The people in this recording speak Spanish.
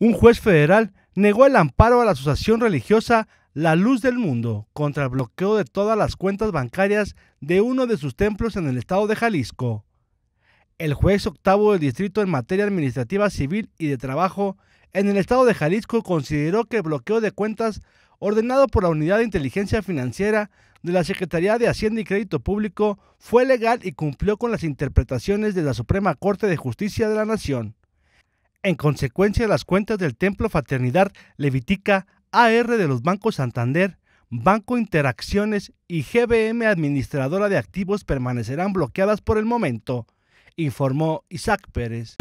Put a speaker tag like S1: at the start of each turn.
S1: Un juez federal negó el amparo a la asociación religiosa La Luz del Mundo contra el bloqueo de todas las cuentas bancarias de uno de sus templos en el estado de Jalisco. El juez octavo del distrito en materia administrativa civil y de trabajo en el estado de Jalisco consideró que el bloqueo de cuentas ordenado por la Unidad de Inteligencia Financiera de la Secretaría de Hacienda y Crédito Público fue legal y cumplió con las interpretaciones de la Suprema Corte de Justicia de la Nación. En consecuencia, las cuentas del Templo Fraternidad Levitica AR de los bancos Santander, Banco Interacciones y GBM Administradora de Activos permanecerán bloqueadas por el momento, informó Isaac Pérez.